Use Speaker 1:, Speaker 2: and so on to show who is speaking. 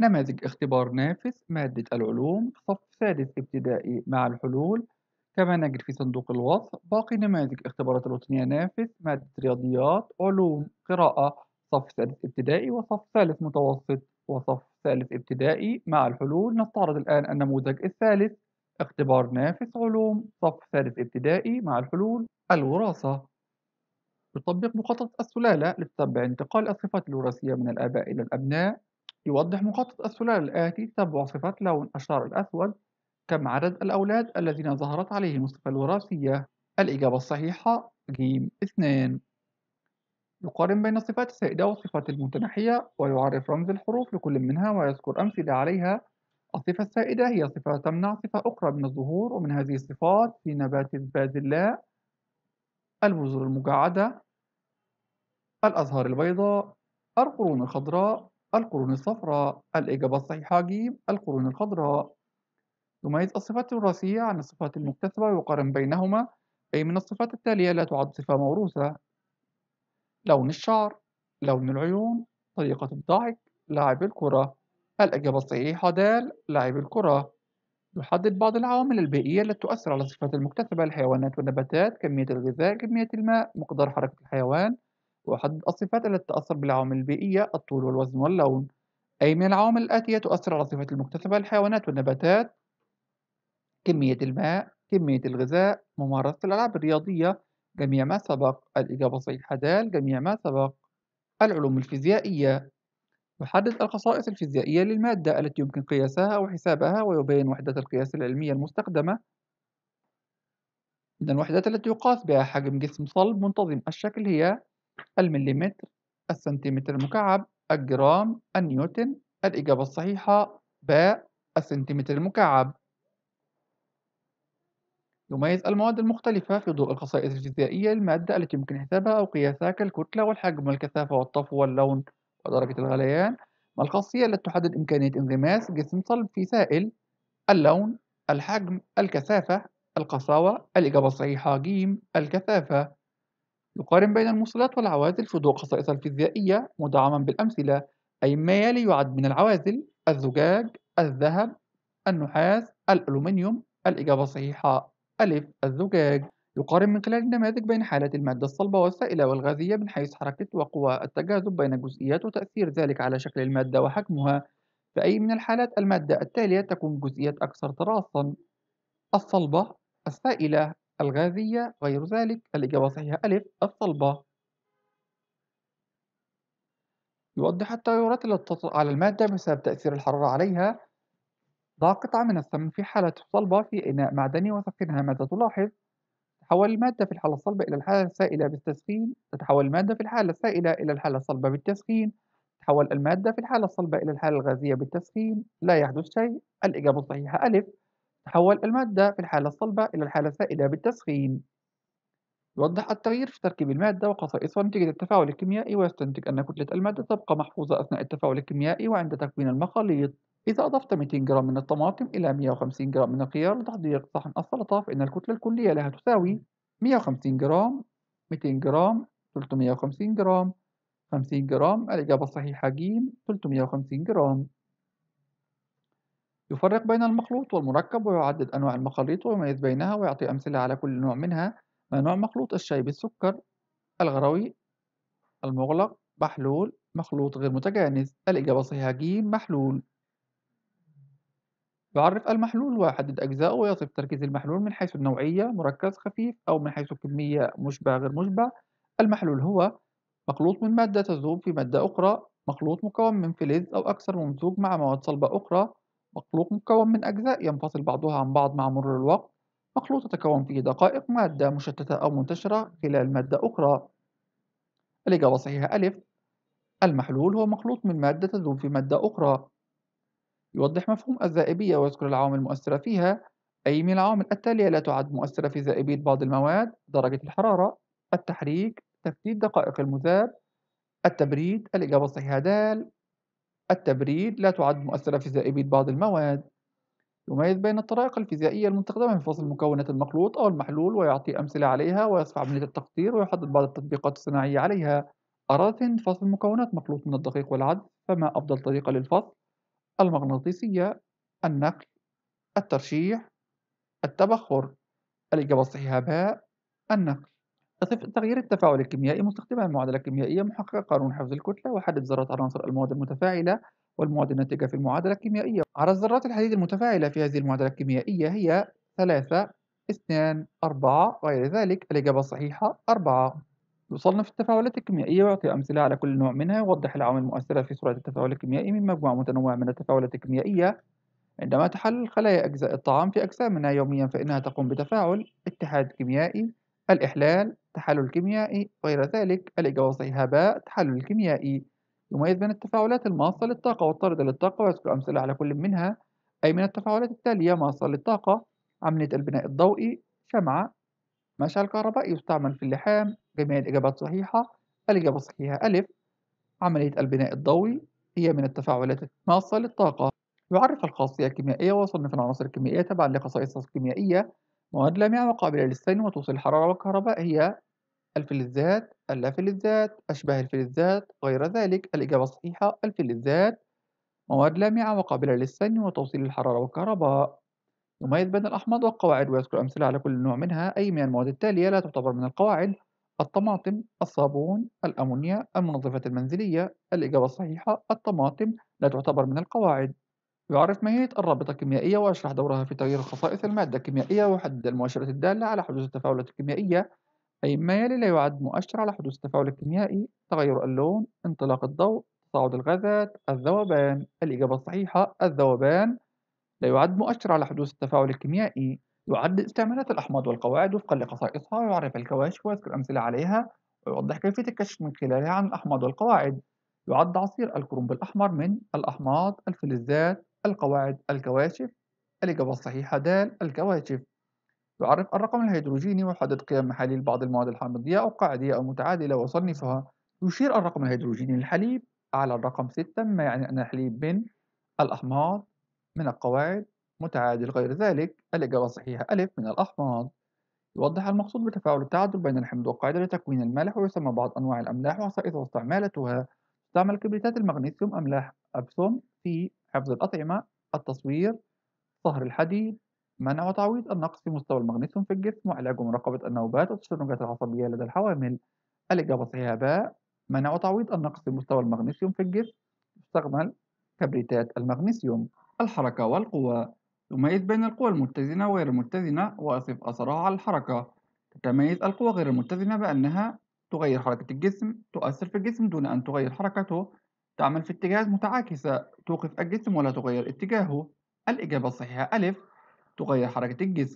Speaker 1: نماذج اختبار نافذ مادة العلوم صف ثالث ابتدائي مع الحلول كما نجد في صندوق الوصف باقي نماذج اختبارات الروتينية نافذ مادة رياضيات علوم قراءة صف ثالث ابتدائي وصف ثالث متوسط وصف ثالث ابتدائي مع الحلول نستعرض الآن النموذج الثالث اختبار نافذ علوم صف ثالث ابتدائي مع الحلول الوراثة تطبق مخطط السلالة لتتبع انتقال الصفات الوراثية من الآباء إلى الأبناء يوضح مخطط السلالة الآتي سبع صفات لون الشعر الأسود كم عدد الأولاد الذين ظهرت عليهم الصفة الوراثية الإجابة الصحيحة ج اثنان يقارن بين الصفات السائدة والصفات المتناحية ويعرف رمز الحروف لكل منها ويذكر أمثلة عليها الصفة السائدة هي صفة تمنع صفة أخرى من الظهور ومن هذه الصفات في نبات البازلاء البذور المجعدة الأزهار البيضاء القرون الخضراء القرون الصفراء الإجابة الصحيحة ج القرون الخضراء يميز الصفات الوراثية عن الصفات المكتسبة ويقارن بينهما أي من الصفات التالية لا تعد صفة موروثة لون الشعر لون العيون طريقة الضحك لاعب الكرة الإجابة الصحيحة د لاعب الكرة يحدد بعض العوامل البيئية التي تؤثر على الصفات المكتسبة للحيوانات والنباتات كمية الغذاء كمية الماء مقدار حركة الحيوان وحدد الصفات التي تتأثر بالعوامل البيئية الطول والوزن واللون أي من العوامل الآتية تؤثر على الصفات المكتسبة للحيوانات والنباتات كمية الماء كمية الغذاء ممارسة الألعاب الرياضية جميع ما سبق الإجابة صحيحة دال جميع ما سبق العلوم الفيزيائية يحدد الخصائص الفيزيائية للمادة التي يمكن قياسها أو حسابها ويبين وحدات القياس العلمية المستخدمة إن الوحدات التي يقاس بها حجم جسم صلب منتظم الشكل هي المليمتر السنتيمتر المكعب الجرام النيوتن الإجابة الصحيحة باء السنتيمتر المكعب يميز المواد المختلفة في ضوء الخصائص الفيزيائية للمادة التي يمكن حسابها أو قياسها كالكتلة والحجم والكثافة والطفو واللون ودرجة الغليان ما الخاصية التي تحدد إمكانية انغماس جسم صلب في سائل اللون الحجم الكثافة القساوة الإجابة الصحيحة جيم الكثافة يقارن بين الموصلات والعوازل في ضوء خصائصها الفيزيائية مدعما بالأمثلة أي ما يلي يعد من العوازل الزجاج الذهب النحاس الألومنيوم الإجابة الصحيحة ألف الزجاج يقارن من خلال النماذج بين حالات المادة الصلبة والسائلة والغازية من حيث حركة وقوى التجاذب بين الجزئيات وتأثير ذلك على شكل المادة وحجمها فأي من الحالات المادة التالية تكون جزئيات أكثر تراصا الصلبة السائلة الغازية غير ذلك الإجابة الصحيحة ألف الصلبة يوضح التغيرات التي على المادة بسبب تأثير الحرارة عليها ضع قطعة من السمن في حالة صلبة في إناء معدني وسخنها ماذا تلاحظ؟ تتحول المادة في الحالة الصلبة إلى الحالة السائلة بالتسخين تتحول المادة في الحالة السائلة إلى الحالة الصلبة بالتسخين تتحول المادة في الحالة الصلبة إلى الحالة الغازية بالتسخين لا يحدث شيء الإجابة الصحيحة ألف تحول المادة في الحالة الصلبة إلى الحالة السائلة بالتسخين يوضح التغيير في تركيب المادة وخصائصها نتيجة التفاعل الكيميائي ويستنتج أن كتلة المادة تبقى محفوظة أثناء التفاعل الكيميائي وعند تكوين المخاليط إذا أضفت 200 جرام من الطماطم إلى 150 جرام من الخيار لتحضير صحن السلطة فإن الكتلة الكلية لها تساوي 150 جرام 200 جرام 350 جرام 50 جرام الإجابة الصحيحة ج 350 جرام يفرق بين المخلوط والمركب ويعدد أنواع المخاليط ويميز بينها ويعطي أمثلة على كل نوع منها ما نوع مخلوط الشاي بالسكر الغروي المغلق محلول مخلوط غير متجانس الإجابة صحيحة ج محلول يعرف المحلول ويحدد أجزاؤه ويصف تركيز المحلول من حيث النوعية مركز خفيف أو من حيث الكمية مشبع غير مشبع المحلول هو مخلوط من مادة تذوب في مادة أخرى مخلوط مكون من فلز أو أكثر ممزوج مع مواد صلبة أخرى مخلوط مكون من أجزاء ينفصل بعضها عن بعض مع مرور الوقت مخلوط تتكون فيه دقائق مادة مشتتة أو منتشرة خلال مادة أخرى الإجابة الصحيحة ألف المحلول هو مخلوط من مادة تذوب في مادة أخرى يوضح مفهوم الذائبية ويذكر العوامل المؤثرة فيها أي من العوامل التالية لا تعد مؤثرة في ذائبية بعض المواد درجة الحرارة التحريك تفتيت دقائق المذاب التبريد الإجابة الصحيحة د التبريد لا تعد مؤثرة فيزيائية بعض المواد يميز بين الطرائق الفيزيائية المستخدمة في فصل مكونات المخلوط أو المحلول ويعطي أمثلة عليها ويصف عملية التقطير ويحدد بعض التطبيقات الصناعية عليها أرادت فصل مكونات مخلوط من الدقيق والعدس فما أفضل طريقة للفصل المغناطيسية النقل الترشيح التبخر الإجابة الصحيحة باء النقل تصف تغيير التفاعل الكيميائي مستخدما معادلة كيميائية محققة قانون حفظ الكتلة وحدد ذرات عناصر المواد المتفاعلة والمواد الناتجة في المعادلة الكيميائية على الذرات الحديد المتفاعلة في هذه المعادلة الكيميائية هي 3 2 4 غير ذلك الإجابة الصحيحة 4 يصنف التفاعلات الكيميائية ويعطي أمثلة على كل نوع منها يوضح العوامل المؤثرة في سرعة التفاعل الكيميائي من مجموعة متنوعة من التفاعلات الكيميائية عندما تحل خلايا أجزاء الطعام في أجسامنا يوميا فإنها تقوم بتفاعل اتحاد كيميائي الإحلال تحلل كيميائي غير ذلك الإجابة الصحيحة باء تحلل كيميائي يميز بين التفاعلات الماصة للطاقة والطاردة للطاقة ويذكر أمثلة على كل منها أي من التفاعلات التالية ماصة للطاقة عملية البناء الضوئي شمعة مشعل كهربائي يستعمل في اللحام جميع الإجابات صحيحة الإجابة الصحيحة ألف عملية البناء الضوئي هي من التفاعلات الماصة للطاقة يعرف الخاصية الكيميائية وصنف العناصر الكيميائية تبعا لخصائصها الكيميائية مواد لامعة وقابلة للسن وتوصل الحرارة والكهرباء هي الفلزات اللافلزات أشباه الفلزات غير ذلك الإجابة الصحيحة الفلزات مواد لامعة وقابلة للسن وتوصيل الحرارة والكهرباء يميز بين الأحماض والقواعد ويذكر أمثلة على كل نوع منها أي من المواد التالية لا تعتبر من القواعد الطماطم الصابون الأمونيا المنظفات المنزلية الإجابة الصحيحة الطماطم لا تعتبر من القواعد يعرف ماهية الرابطة الكيميائية ويشرح دورها في تغيير خصائص المادة الكيميائية ويحدد المؤشرات الدالة على حدوث التفاعلات الكيميائية أي ما يلي لا يعد مؤشر على حدوث التفاعل الكيميائي تغير اللون انطلاق الضوء تصاعد الغازات الذوبان الإجابة الصحيحة الذوبان لا يعد مؤشر على حدوث التفاعل الكيميائي يعد استعمالات الأحماض والقواعد وفقا لخصائصها ويعرف الكواشف ويذكر أمثلة عليها ويوضح كيفية الكشف من خلالها عن الأحماض والقواعد يعد عصير الكرنب الأحمر من الأحماض الفلزات القواعد الكواشف الإجابة الصحيحة د الكواشف يعرف الرقم الهيدروجيني وحدد قيم محاليل بعض المواد الحامضية أو قاعدية أو متعادلة وصنفها يشير الرقم الهيدروجيني للحليب على الرقم 6 ما يعني أن الحليب من الأحماض من القواعد متعادل غير ذلك الإجابة الصحيحة ألف من الأحماض يوضح المقصود بتفاعل التعادل بين الحمض والقاعدة لتكوين الملح ويسمى بعض أنواع الأملاح وخصائصها واستعمالتها تستعمل كبريتات المغنيسيوم أملاح أبسوم في حفظ الأطعمة التصوير صهر الحديد منع وتعويض النقص في مستوى المغنيسيوم في الجسم وعلاج ومراقبة النوبات والتشنجات العصبية لدى الحوامل الإجابة صحيحة باء منع وتعويض النقص في مستوى المغنيسيوم في الجسم تستعمل كبريتات المغنيسيوم الحركة والقوة يميز بين القوى المتزنة وغير المتزنة وأصف أثرها على الحركة تتميز القوى غير المتزنة بأنها تغير حركة الجسم تؤثر في الجسم دون أن تغير حركته تعمل في اتجاهات متعاكسة توقف الجسم ولا تغير اتجاهه الإجابة الصحيحة أ تغير حركة الجسم